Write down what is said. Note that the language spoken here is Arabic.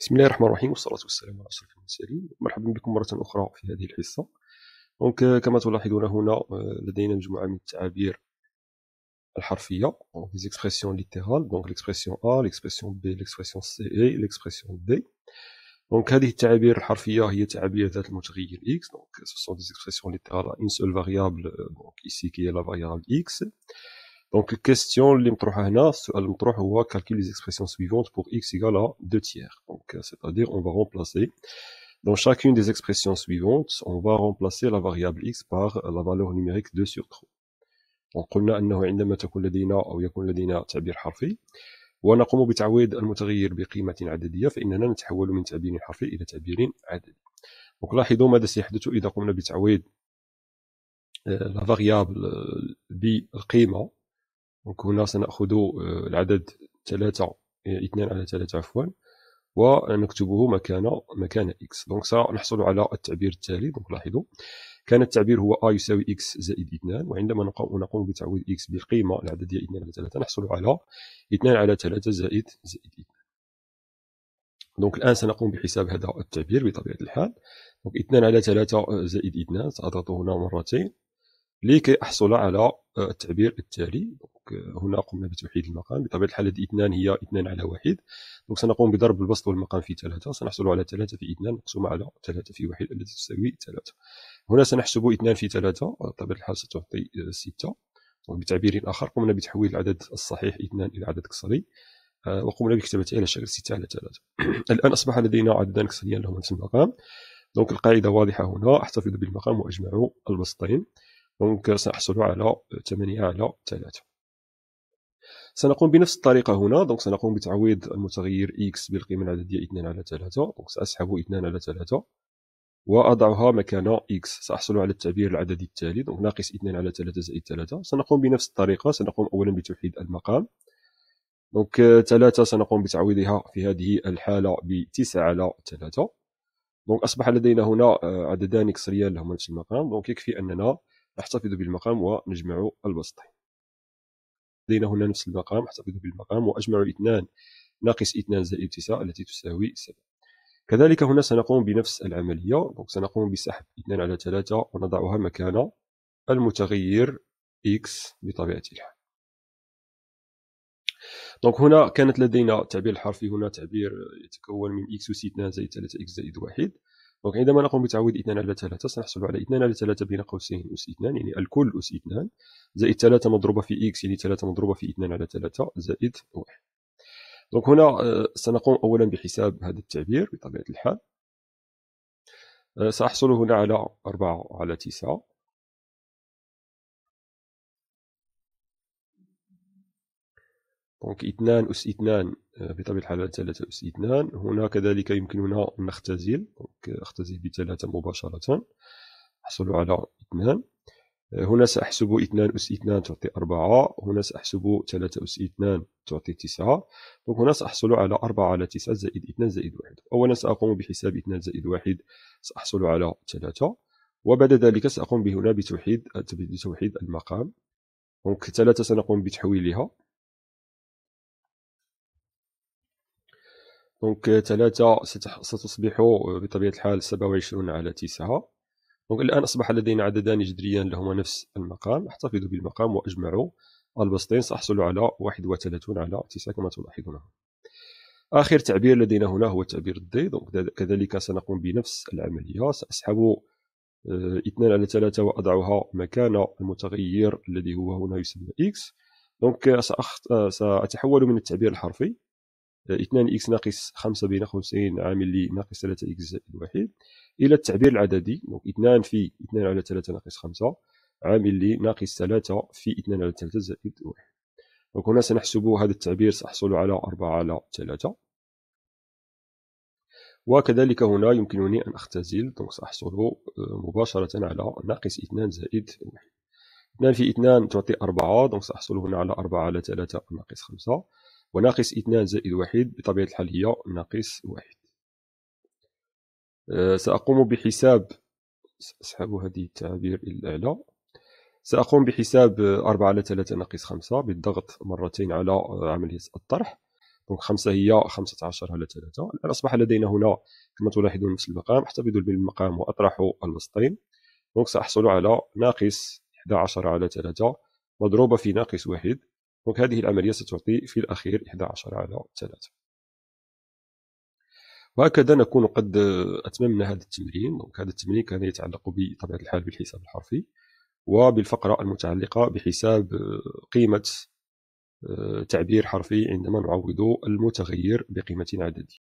بسم الله الرحمن الرحيم والصلاة والسلام على أشرف المرسلين مرحبا بكم مرة أخرى في هذه الحصة دونك euh, كما تلاحظون هنا euh, لدينا مجموعة من التعابير الحرفية دونك ليزيكسبرسيون اكسبرسيون ليترال دونك ليكسبرسيون أ ليكسبرسيون بي ليكسبرسيون سي إي ليكسبرسيون دي دونك هذه التعابير الحرفية هي تعابير ذات المتغير إكس دونك سو سون دي ليترال أون سول فاريابل دونك إيسي كي هي لا فاريابل إكس Donc, question calcule les expressions suivantes pour x égale à 2 tiers. Donc, euh, c'est-à-dire, on va remplacer, dans chacune des expressions suivantes, on va remplacer la variable x par la valeur numérique 2 sur 3. Donc, قلنا أنه عندما تكون لدينا أو يكون لدينا تعبير حرفي ونقوم بتعويض المتغير بقيمة عددية فإننا نتحول من تعبير حرفي إلى تعبير عددي. Donc, لاحظوا ماذا سيحدث إذا قمنا بتعويض la variable بالقيمة euh, هنا سنأخذ آه، العدد ثلاثة 2 آه، على ثلاثة عفوا ونكتبه مكان مكان x دونك سنحصل على التعبير التالي دونك لاحظوا كان التعبير هو a يساوي x زائد 2 وعندما نقوم بتعويض x بالقيمة العددية 2 على 3 نحصل على 2 على 3 زائد زائد 2 دونك الآن سنقوم بحساب هذا التعبير بطبيعة الحال دونك 2 على 3 آه، زائد 2 سأضغط هنا مرتين لكي أحصل على التعبير التالي euh, هنا قمنا بتوحيد المقام بطبيعه الحال هذه اثنان هي اثنان على واحد دونك سنقوم بضرب البسط والمقام في ثلاثة سنحصل على ثلاثة في اثنان مقسومة على ثلاثة في واحد التي تساوي ثلاثة هنا سنحسب اثنان في ثلاثة آه، بطبيعه الحال ستعطي آه، ستة وبتعبير آخر قمنا بتحويل العدد الصحيح اثنان إلى عدد كسري آه، وقمنا بكتابته على شكل 6 على ثلاثة الآن أصبح لدينا عددان كسريان لهما نفس المقام دونك القاعدة واضحة هنا احتفظ بالمقام وأجمع البسطين دونك سنحصل على 8 على 3 سنقوم بنفس الطريقة هنا دونك سنقوم بتعويض المتغير x بالقيمة العددية 2 على 3 دونك سأسحب 2 على 3 وأضعها مكان x سأحصل على التعبير العددي التالي دونك ناقص 2 على 3 زائد 3 سنقوم بنفس الطريقة سنقوم أولا بتوحيد المقام دونك 3 سنقوم بتعويضها في هذه الحالة ب 9 على 3 دونك أصبح لدينا هنا عددان كسريان لهما نفس المقام دونك يكفي أننا نحتفظ بالمقام ونجمع الوسط لدينا هنا نفس المقام احتفظ بالمقام وأجمع 2 ناقص اثنان زائد 9 التي تساوي 7 كذلك هنا سنقوم بنفس العملية سنقوم بسحب 2 على 3 ونضعها مكان المتغير x بطبيعة الحال دونك هنا كانت لدينا تعبير الحرفي هنا تعبير يتكون من x أس 2 زائد 3 x زائد 1 دونك عندما نقوم بتعويض 2 على 3 سنحصل على 2 على 3 بين قوسين أس 2 يعني الكل أس 2 زائد 3 مضروبة في إكس يعني 3 مضروبة في 2 على 3 زائد 1 دونك هنا آه، سنقوم أولا بحساب هذا التعبير بطبيعة الحال آه، سأحصل هنا على 4 على 9 دونك 2 أس 2 آه، بطبيعة الحال 3 أس 2 هنا كذلك يمكننا أن نختزل أختزل بثلاثة مباشرة أحصل على اثنان آه، هنا سأحسب اثنان أس اثنان تعطي أربعة هنا سأحسب ثلاثة أس اثنان تعطي تسعة هنا سأحصل على أربعة على تسعة زائد اثنان زائد واحد أولا سأقوم بحساب اثنان زائد واحد سأحصل على ثلاثة وبعد ذلك سأقوم بهنا بتوحيد بتوحيد المقام دونك ثلاثة سنقوم بتحويلها دونك ثلاثة ستصبح بطبيعة الحال 27 على 9 دونك الآن أصبح لدينا عددان جذريان لهما نفس المقام احتفظوا بالمقام وأجمعوا البسطين سأحصل على 31 على 9 كما تلاحظون آخر تعبير لدينا هنا هو تعبير الضي دونك كذلك سنقوم بنفس العملية سأسحب 2 آه، على 3 وأضعها مكان المتغير الذي هو هنا يسمى x دونك سأخت... آه، سأتحول من التعبير الحرفي 2 إكس ناقص 5 بين 50 عامل لي ناقص 3 إكس زائد 1 إلى التعبير العددي 2 في 2 على 3 ناقص 5 عامل لي ناقص 3 في 2 على 3 زائد 1 دونك هنا سنحسب هذا التعبير سأحصل على 4 على 3 وكذلك هنا يمكنني أن أختزل دونك سأحصل آه، مباشرة على ناقص 2 زائد 1 2 في 2 تعطي 4 دونك سأحصل هنا على 4 على 3 ناقص 5 وناقص اثنان زائد واحد بطبيعة الحال هي ناقص واحد آه، سأقوم بحساب سأسحب هذه التعابير إلى الأعلى سأقوم بحساب أربعة على ثلاثة ناقص خمسة بالضغط مرتين على عملية الطرح دونك خمسة هي خمسة عشر على ثلاثة الآن أصبح لدينا هنا كما تلاحظون نفس المقام أحتفظ بالمقام وأطرح الوسطين دونك سأحصل على ناقص 11 على 3 مضروبة في ناقص واحد وهذه العملية ستعطي في الأخير 11 على 3 وهكذا نكون قد أتممنا هذا التمرين هذا التمرين كان يتعلق بطبيعة الحال بالحساب الحرفي وبالفقرة المتعلقة بحساب آه، قيمة آه، تعبير حرفي عندما نعوض المتغير بقيمة عددية